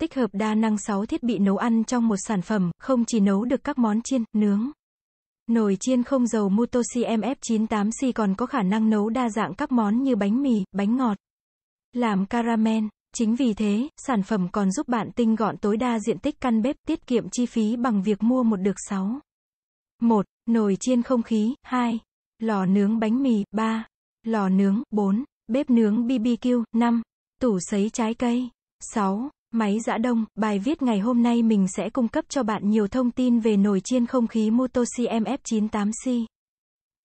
Tích hợp đa năng 6 thiết bị nấu ăn trong một sản phẩm, không chỉ nấu được các món chiên, nướng. Nồi chiên không dầu Mutoshi MF98C còn có khả năng nấu đa dạng các món như bánh mì, bánh ngọt, làm caramel. Chính vì thế, sản phẩm còn giúp bạn tinh gọn tối đa diện tích căn bếp, tiết kiệm chi phí bằng việc mua một được 6. 1. Nồi chiên không khí. 2. Lò nướng bánh mì. 3. Lò nướng. 4. Bếp nướng BBQ. 5. Tủ sấy trái cây. 6. Máy giã đông, bài viết ngày hôm nay mình sẽ cung cấp cho bạn nhiều thông tin về nồi chiên không khí Mutoshi MF98C.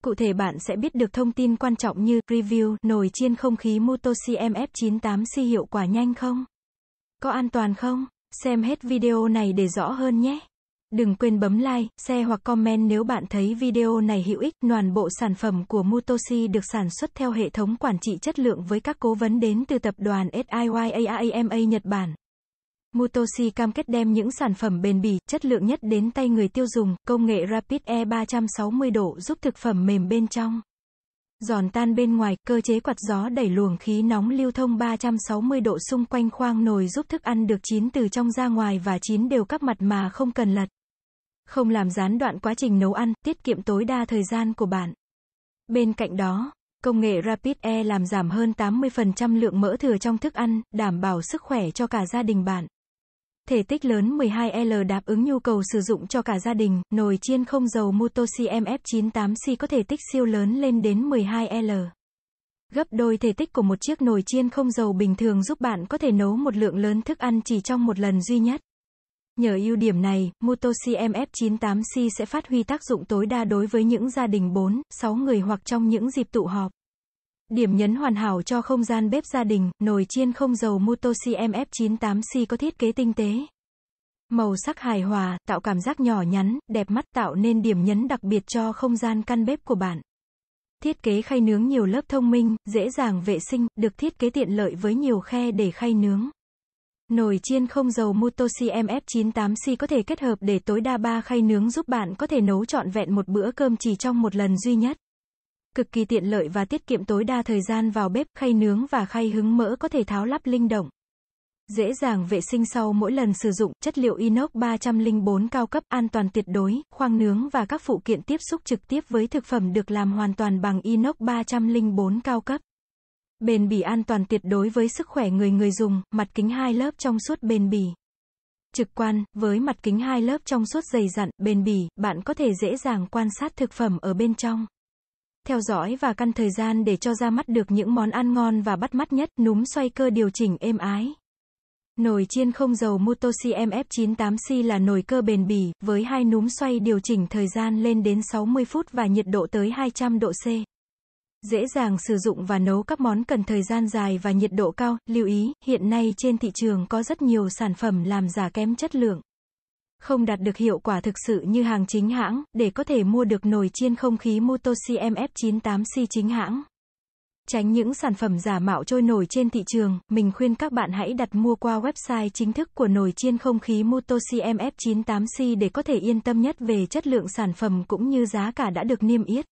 Cụ thể bạn sẽ biết được thông tin quan trọng như review nồi chiên không khí Mutoshi MF98C hiệu quả nhanh không? Có an toàn không? Xem hết video này để rõ hơn nhé. Đừng quên bấm like, share hoặc comment nếu bạn thấy video này hữu ích. Toàn bộ sản phẩm của Mutoshi được sản xuất theo hệ thống quản trị chất lượng với các cố vấn đến từ tập đoàn SIYAAMA Nhật Bản. Mutoshi cam kết đem những sản phẩm bền bỉ, chất lượng nhất đến tay người tiêu dùng, công nghệ Rapid E 360 độ giúp thực phẩm mềm bên trong. Giòn tan bên ngoài, cơ chế quạt gió đẩy luồng khí nóng lưu thông 360 độ xung quanh khoang nồi giúp thức ăn được chín từ trong ra ngoài và chín đều các mặt mà không cần lật. Không làm gián đoạn quá trình nấu ăn, tiết kiệm tối đa thời gian của bạn. Bên cạnh đó, Công nghệ Rapid E làm giảm hơn 80% lượng mỡ thừa trong thức ăn, đảm bảo sức khỏe cho cả gia đình bạn. Thể tích lớn 12L đáp ứng nhu cầu sử dụng cho cả gia đình, nồi chiên không dầu Mutoshi MF98C có thể tích siêu lớn lên đến 12L. Gấp đôi thể tích của một chiếc nồi chiên không dầu bình thường giúp bạn có thể nấu một lượng lớn thức ăn chỉ trong một lần duy nhất. Nhờ ưu điểm này, Mutoshi MF98C sẽ phát huy tác dụng tối đa đối với những gia đình 4, 6 người hoặc trong những dịp tụ họp. Điểm nhấn hoàn hảo cho không gian bếp gia đình, nồi chiên không dầu Mutoshi MF98C có thiết kế tinh tế. Màu sắc hài hòa, tạo cảm giác nhỏ nhắn, đẹp mắt tạo nên điểm nhấn đặc biệt cho không gian căn bếp của bạn. Thiết kế khay nướng nhiều lớp thông minh, dễ dàng vệ sinh, được thiết kế tiện lợi với nhiều khe để khay nướng. Nồi chiên không dầu Mutoshi MF98C có thể kết hợp để tối đa 3 khay nướng giúp bạn có thể nấu trọn vẹn một bữa cơm chỉ trong một lần duy nhất cực kỳ tiện lợi và tiết kiệm tối đa thời gian vào bếp, khay nướng và khay hứng mỡ có thể tháo lắp linh động. Dễ dàng vệ sinh sau mỗi lần sử dụng, chất liệu inox 304 cao cấp, an toàn tuyệt đối, khoang nướng và các phụ kiện tiếp xúc trực tiếp với thực phẩm được làm hoàn toàn bằng inox 304 cao cấp. Bền bỉ an toàn tuyệt đối với sức khỏe người người dùng, mặt kính hai lớp trong suốt bền bỉ. Trực quan, với mặt kính hai lớp trong suốt dày dặn, bền bỉ, bạn có thể dễ dàng quan sát thực phẩm ở bên trong theo dõi và căn thời gian để cho ra mắt được những món ăn ngon và bắt mắt nhất, núm xoay cơ điều chỉnh êm ái. Nồi chiên không dầu Motoshi MF98C là nồi cơ bền bỉ, với hai núm xoay điều chỉnh thời gian lên đến 60 phút và nhiệt độ tới 200 độ C. Dễ dàng sử dụng và nấu các món cần thời gian dài và nhiệt độ cao. Lưu ý, hiện nay trên thị trường có rất nhiều sản phẩm làm giả kém chất lượng không đạt được hiệu quả thực sự như hàng chính hãng, để có thể mua được nồi chiên không khí Motoci MF98C chính hãng. Tránh những sản phẩm giả mạo trôi nổi trên thị trường, mình khuyên các bạn hãy đặt mua qua website chính thức của nồi chiên không khí Motoci MF98C để có thể yên tâm nhất về chất lượng sản phẩm cũng như giá cả đã được niêm yết.